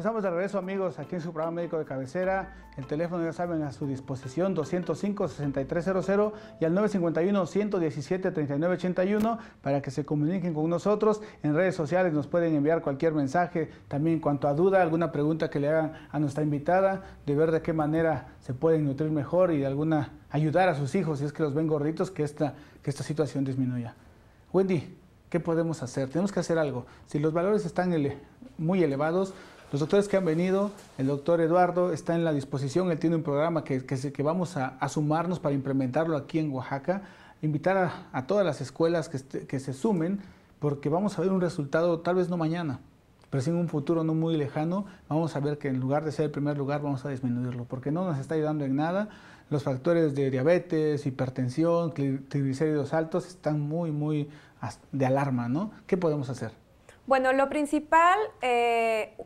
Estamos de regreso amigos aquí en su programa médico de cabecera. El teléfono ya saben a su disposición 205-6300 y al 951-117-3981 para que se comuniquen con nosotros. En redes sociales nos pueden enviar cualquier mensaje, también en cuanto a duda, alguna pregunta que le hagan a nuestra invitada, de ver de qué manera se pueden nutrir mejor y de alguna ayudar a sus hijos si es que los ven gorditos, que esta, que esta situación disminuya. Wendy, ¿qué podemos hacer? Tenemos que hacer algo. Si los valores están muy elevados, los doctores que han venido, el doctor Eduardo está en la disposición, él tiene un programa que, que, vamos a, sumarnos para implementarlo aquí en Oaxaca, invitar a, todas las escuelas este, que, se sumen, porque vamos a ver un resultado tal vez no mañana, pero sí en un futuro no muy lejano, vamos a ver que en lugar de ser el primer lugar vamos a disminuirlo, porque no nos está ayudando en nada. Los factores de diabetes, hipertensión, triglicéridos altos están muy, muy de alarma, ¿no? ¿Qué podemos hacer? Bueno, lo principal, eh,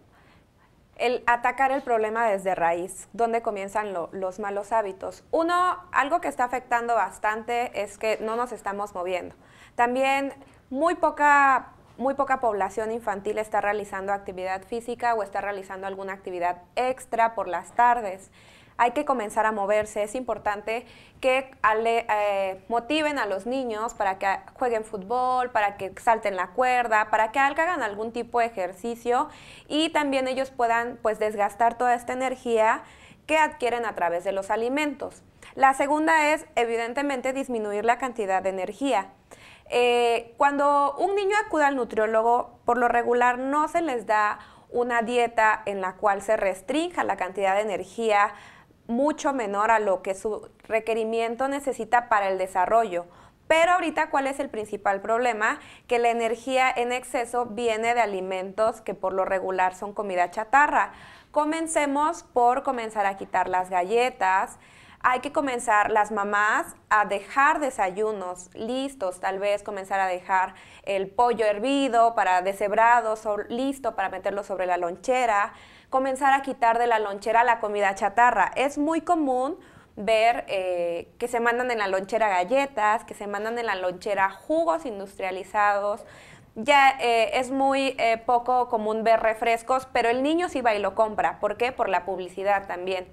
el atacar el problema desde raíz, donde comienzan los malos hábitos. Uno, algo que está afectando bastante es que no nos estamos moviendo. También muy poca, muy poca población infantil está realizando actividad física o está realizando alguna actividad extra por las tardes hay que comenzar a moverse. Es importante que eh, motiven a los niños para que jueguen fútbol, para que salten la cuerda, para que hagan algún tipo de ejercicio y también ellos puedan pues desgastar toda esta energía que adquieren a través de los alimentos. La segunda es, evidentemente, disminuir la cantidad de energía. Eh, cuando un niño acude al nutriólogo, por lo regular no se les da una dieta en la cual se restrinja la cantidad de energía mucho menor a lo que su requerimiento necesita para el desarrollo. Pero ahorita, ¿cuál es el principal problema? Que la energía en exceso viene de alimentos que por lo regular son comida chatarra. Comencemos por comenzar a quitar las galletas. Hay que comenzar las mamás a dejar desayunos listos, tal vez comenzar a dejar el pollo hervido para deshebrado, listo para meterlo sobre la lonchera comenzar a quitar de la lonchera la comida chatarra. Es muy común ver eh, que se mandan en la lonchera galletas, que se mandan en la lonchera jugos industrializados. Ya eh, es muy eh, poco común ver refrescos, pero el niño sí va y lo compra. ¿Por qué? Por la publicidad también.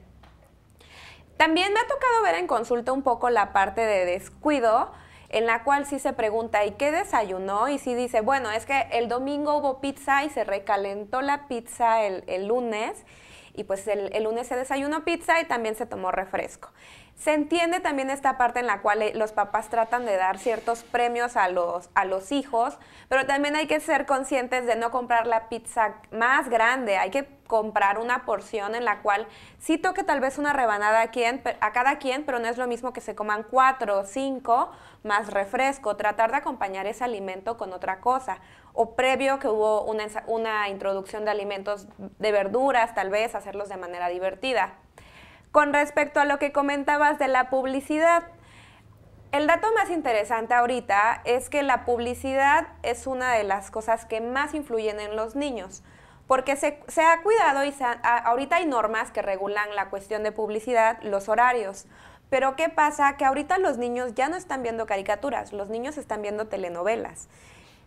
También me ha tocado ver en consulta un poco la parte de descuido en la cual sí se pregunta, ¿y qué desayunó? Y sí dice, bueno, es que el domingo hubo pizza y se recalentó la pizza el, lunes y pues el, el, lunes se desayunó pizza y también se tomó refresco. Se entiende también esta parte en la cual eh, los papás tratan de dar ciertos premios a los, a los hijos, pero también hay que ser conscientes de no comprar la pizza más grande, hay que comprar una porción en la cual sí toque tal vez una rebanada a, quien, a cada quien, pero no es lo mismo que se coman cuatro o cinco más refresco, tratar de acompañar ese alimento con otra cosa. O previo que hubo una, una introducción de alimentos de verduras, tal vez hacerlos de manera divertida. Con respecto a lo que comentabas de la publicidad, el dato más interesante ahorita es que la publicidad es una de las cosas que más influyen en los niños, porque se, se ha cuidado y ahorita hay normas que regulan la cuestión de publicidad, los horarios. Pero ¿qué pasa? Que ahorita los niños ya no están viendo caricaturas, los niños están viendo telenovelas.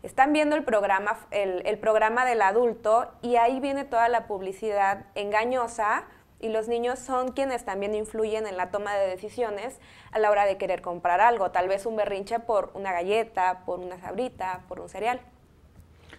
Están viendo el programa, el programa del adulto y ahí viene toda la publicidad engañosa y los niños son quienes también influyen en la toma de decisiones a la hora de querer comprar algo, tal vez un berrinche por una galleta, por una sabrita, por un cereal.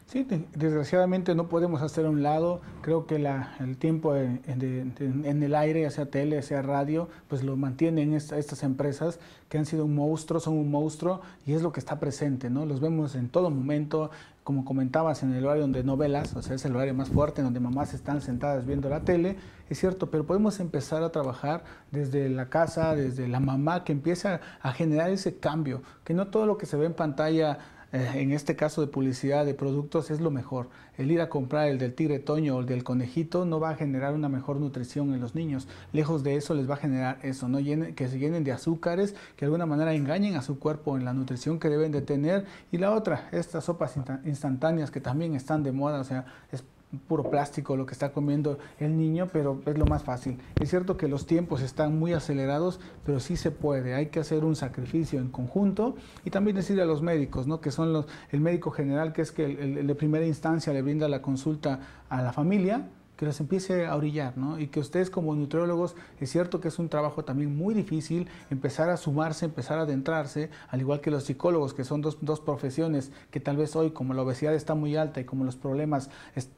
Sí, desgraciadamente no podemos hacer a un lado, creo que el tiempo en, el aire, ya sea tele, sea radio, pues lo mantienen estas empresas que han sido un monstruo, son un monstruo y es lo que está presente, ¿no? Los vemos en todo momento, como comentabas, en el horario donde novelas, o sea, es el horario más fuerte, donde mamás están sentadas viendo la tele, es cierto, pero podemos empezar a trabajar desde la casa, desde la mamá, que empieza a generar ese cambio, que no todo lo que se ve en pantalla eh, en este caso de publicidad de productos, es lo mejor. El ir a comprar el del tigre toño o el del conejito no va a generar una mejor nutrición en los niños. Lejos de eso les va a generar eso, ¿no? que se llenen de azúcares, que de alguna manera engañen a su cuerpo en la nutrición que deben de tener. Y la otra, estas sopas instantáneas que también están de moda, o sea, es puro plástico lo que está comiendo el niño, pero es lo más fácil. Es cierto que los tiempos están muy acelerados, pero sí se puede. Hay que hacer un sacrificio en conjunto y también decirle a los médicos, ¿no? que son los, el médico general, que es que el, de primera instancia le brinda la consulta a la familia, que los empiece a orillar, ¿no? Y que ustedes como nutriólogos, es cierto que es un trabajo también muy difícil, empezar a sumarse, empezar a adentrarse, al igual que los psicólogos, que son dos, dos profesiones que tal vez hoy, como la obesidad está muy alta y como los problemas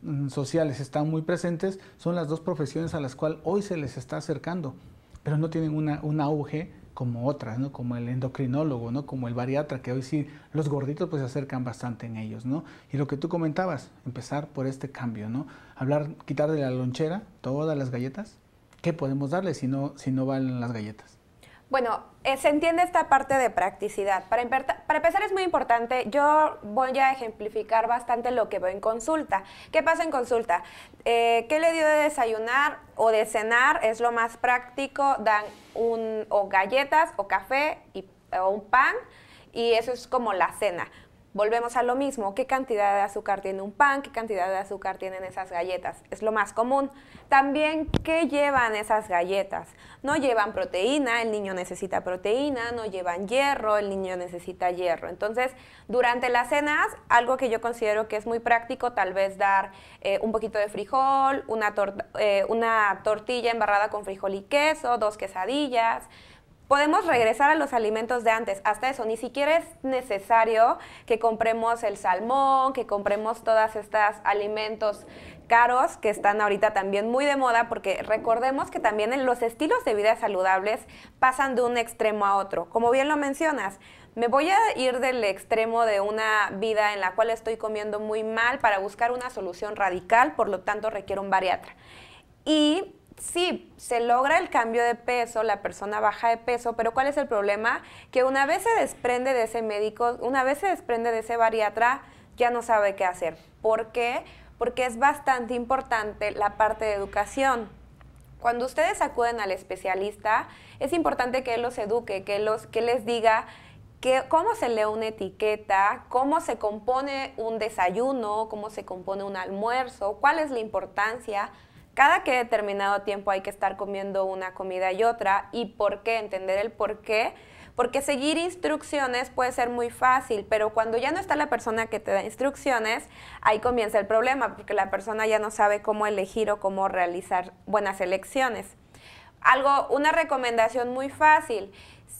mm, sociales están muy presentes, son las dos profesiones a las cuales hoy se les está acercando, pero no tienen una, un auge como otras, ¿no? Como el endocrinólogo, ¿no? Como el bariatra, que hoy sí los gorditos pues se acercan bastante en ellos, ¿no? Y lo que tú comentabas, empezar por este cambio, ¿no? Hablar, quitar de la lonchera todas las galletas. ¿Qué podemos darle si no, si no las galletas? Bueno, eh, se entiende esta parte de practicidad. Para, empezar es muy importante, yo voy a ejemplificar bastante lo que veo en consulta. ¿Qué pasa en consulta? Eh, ¿Qué le dio de desayunar o de cenar? Es lo más práctico, dan un, o galletas o café y, o un pan y eso es como la cena. Volvemos a lo mismo, ¿qué cantidad de azúcar tiene un pan? ¿Qué cantidad de azúcar tienen esas galletas? Es lo más común. También, ¿qué llevan esas galletas? No llevan proteína, el niño necesita proteína, no llevan hierro, el niño necesita hierro. Entonces, durante las cenas, algo que yo considero que es muy práctico, tal vez dar eh, un poquito de frijol, una, eh, una tortilla embarrada con frijol y queso, dos quesadillas, podemos regresar a los alimentos de antes, hasta eso, ni siquiera es necesario que compremos el salmón, que compremos todas estas alimentos caros que están ahorita también muy de moda porque recordemos que también en los estilos de vida saludables pasan de un extremo a otro. Como bien lo mencionas, me voy a ir del extremo de una vida en la cual estoy comiendo muy mal para buscar una solución radical, por lo tanto requiero un bariatra. Y sí, se logra el cambio de peso, la persona baja de peso, pero ¿cuál es el problema? Que una vez se desprende de ese médico, una vez se desprende de ese bariatra, ya no sabe qué hacer. ¿Por qué? Porque es bastante importante la parte de educación. Cuando ustedes acuden al especialista, es importante que él los eduque, que, les diga cómo se lee una etiqueta, cómo se compone un desayuno, cómo se compone un almuerzo, cuál es la importancia, cada que determinado tiempo hay que estar comiendo una comida y otra y por qué, entender el por qué. Porque seguir instrucciones puede ser muy fácil, pero cuando ya no está la persona que te da instrucciones, ahí comienza el problema, porque la persona ya no sabe cómo elegir o cómo realizar buenas elecciones. Algo, una recomendación muy fácil.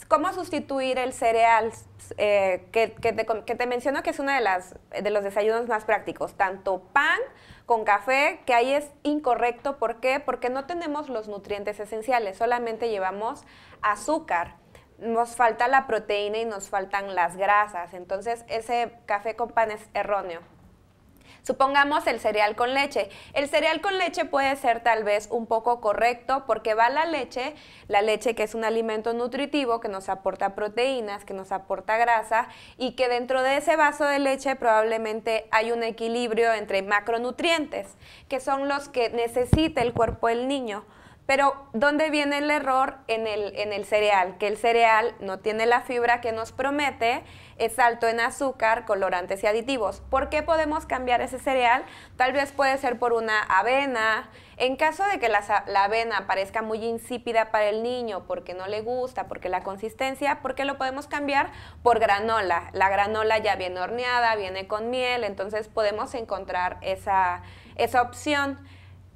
¿Cómo sustituir el cereal eh, que, te, menciono que es uno de, las, de los desayunos más prácticos? Tanto pan con café, que ahí es incorrecto. ¿Por qué? Porque no tenemos los nutrientes esenciales, solamente llevamos azúcar. Nos falta la proteína y nos faltan las grasas. Entonces, ese café con pan es erróneo. Supongamos el cereal con leche. El cereal con leche puede ser tal vez un poco correcto porque va la leche, la leche que es un alimento nutritivo que nos aporta proteínas, que nos aporta grasa y que dentro de ese vaso de leche probablemente hay un equilibrio entre macronutrientes, que son los que necesita el cuerpo del niño. Pero, ¿dónde viene el error en el, en el cereal? Que el cereal no tiene la fibra que nos promete, es alto en azúcar, colorantes y aditivos. ¿Por qué podemos cambiar ese cereal? Tal vez puede ser por una avena. En caso de que la, avena parezca muy insípida para el niño, porque no le gusta, porque la consistencia, ¿por qué lo podemos cambiar? Por granola. La granola ya viene horneada, viene con miel, entonces podemos encontrar esa, esa opción.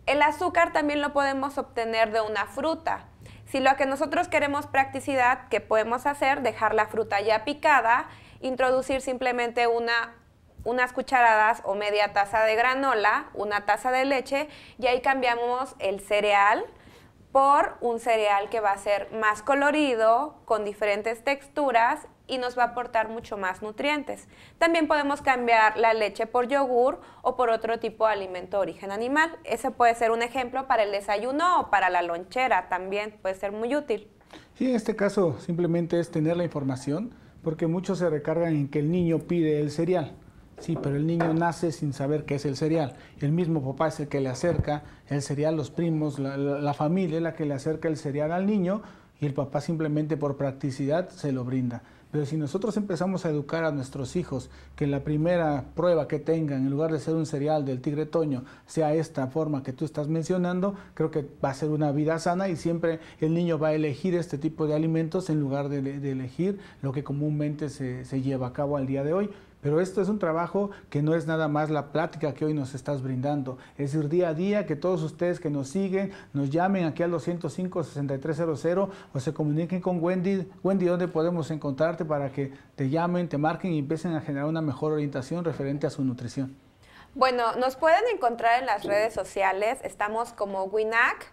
El azúcar también lo podemos obtener de una fruta. Si lo que nosotros queremos practicidad, ¿qué podemos hacer? Dejar la fruta ya picada, introducir simplemente unas cucharadas o media taza de granola, una taza de leche, y ahí cambiamos el cereal por un cereal que va a ser más colorido, con diferentes texturas y nos va a aportar mucho más nutrientes. También podemos cambiar la leche por yogur o por otro tipo de alimento de origen animal. Ese puede ser un ejemplo para el desayuno o para la lonchera también, puede ser muy útil. Sí, en este caso simplemente es tener la información porque muchos se recargan en que el niño pide el cereal. Sí, pero el niño nace sin saber qué es el cereal. El mismo papá es el que le acerca el cereal, los primos, la, familia es la que le acerca el cereal al niño y el papá simplemente por practicidad se lo brinda. Pero si nosotros empezamos a educar a nuestros hijos que la primera prueba que tengan, en lugar de ser un cereal del tigre toño, sea esta forma que tú estás mencionando, creo que va a ser una vida sana y siempre el niño va a elegir este tipo de alimentos en lugar de, elegir lo que comúnmente se lleva a cabo al día de hoy. Pero esto es un trabajo que no es nada más la plática que hoy nos estás brindando. Es decir, día a día que todos ustedes que nos siguen nos llamen aquí al 205-6300 o se comuniquen con Wendy. Wendy, ¿dónde podemos encontrarte para que te llamen, te marquen y empiecen a generar una mejor orientación referente a su nutrición? Bueno, nos pueden encontrar en las redes sociales. Estamos como WINAC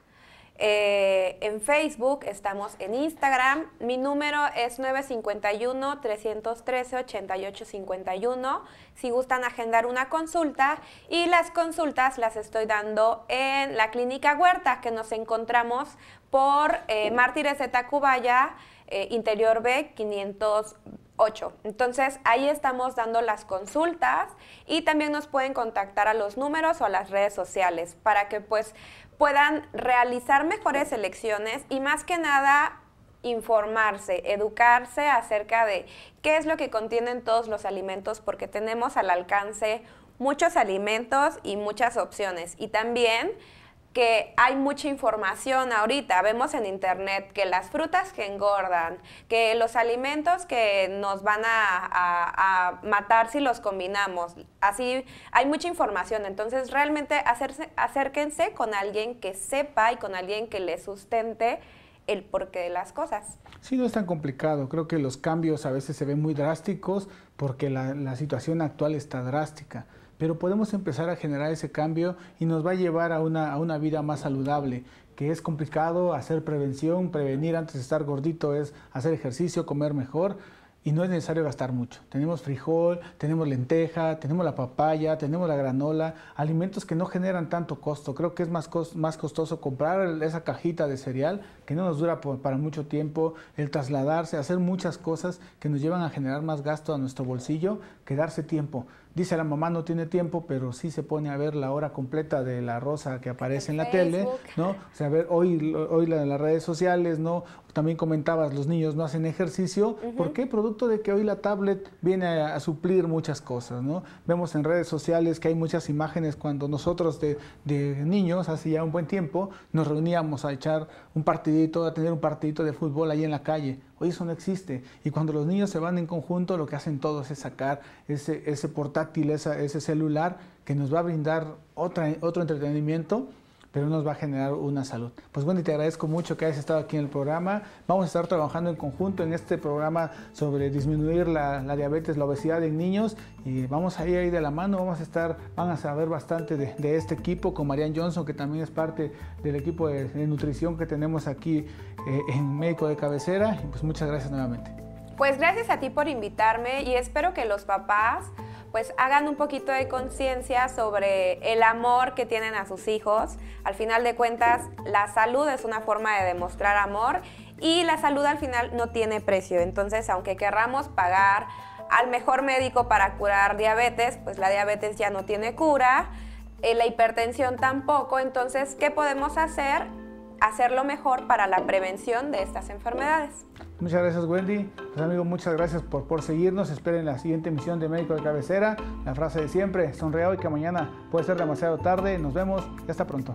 eh, en Facebook, estamos en Instagram. Mi número es 951-313-8851. Si gustan agendar una consulta y las consultas las estoy dando en la Clínica Huerta, que nos encontramos por eh, Mártires de Tacubaya, eh, Interior B 508. Entonces ahí estamos dando las consultas y también nos pueden contactar a los números o a las redes sociales para que pues puedan realizar mejores elecciones y más que nada informarse, educarse acerca de qué es lo que contienen todos los alimentos, porque tenemos al alcance muchos alimentos y muchas opciones. Y también que hay mucha información ahorita. Vemos en internet que las frutas que engordan, que los alimentos que nos van a, matar si los combinamos. Así hay mucha información. Entonces realmente acérquense con alguien que sepa y con alguien que le sustente el porqué de las cosas. Sí, no es tan complicado. Creo que los cambios a veces se ven muy drásticos porque la situación actual está drástica pero podemos empezar a generar ese cambio y nos va a llevar a una, vida más saludable, que es complicado hacer prevención, prevenir antes de estar gordito es hacer ejercicio, comer mejor, y no es necesario gastar mucho. Tenemos frijol, tenemos lenteja, tenemos la papaya, tenemos la granola, alimentos que no generan tanto costo. Creo que es más, más costoso comprar esa cajita de cereal que no nos dura para mucho tiempo, el trasladarse, hacer muchas cosas que nos llevan a generar más gasto a nuestro bolsillo que darse tiempo dice la mamá no tiene tiempo, pero sí se pone a ver la hora completa de la rosa que aparece en, la tele, ¿no? O sea, a ver, hoy, hoy la, las redes sociales, ¿no? También comentabas, los niños no hacen ejercicio. porque ¿Por qué? Producto de que hoy la tablet viene a, suplir muchas cosas, ¿no? Vemos en redes sociales que hay muchas imágenes cuando nosotros de, de niños, hace ya un buen tiempo, nos reuníamos a echar un partidito, a tener un partidito de fútbol ahí en la calle. Hoy eso no existe. Y cuando los niños se van en conjunto, lo que hacen todos es sacar ese, portátil, ese celular que nos va a brindar otro entretenimiento pero nos va a generar una salud. Pues bueno, y te agradezco mucho que hayas estado aquí en el programa. Vamos a estar trabajando en conjunto en este programa sobre disminuir la, diabetes, la obesidad en niños y vamos a ir ahí de la mano, vamos a estar, van a saber bastante de, este equipo con Marian Johnson, que también es parte del equipo de, nutrición que tenemos aquí eh, en Médico de Cabecera. Y pues muchas gracias nuevamente. Pues gracias a ti por invitarme y espero que los papás pues hagan un poquito de conciencia sobre el amor que tienen a sus hijos. Al final de cuentas, la salud es una forma de demostrar amor y la salud al final no tiene precio. Entonces, aunque querramos pagar al mejor médico para curar diabetes, pues la diabetes ya no tiene cura, eh, la hipertensión tampoco. Entonces, ¿qué podemos hacer? Hacer lo mejor para la prevención de estas enfermedades. Muchas gracias Wendy. Pues amigos, muchas gracias por, seguirnos. Esperen la siguiente emisión de Médico de Cabecera. La frase de siempre, sonreado y que mañana puede ser demasiado tarde. Nos vemos y hasta pronto.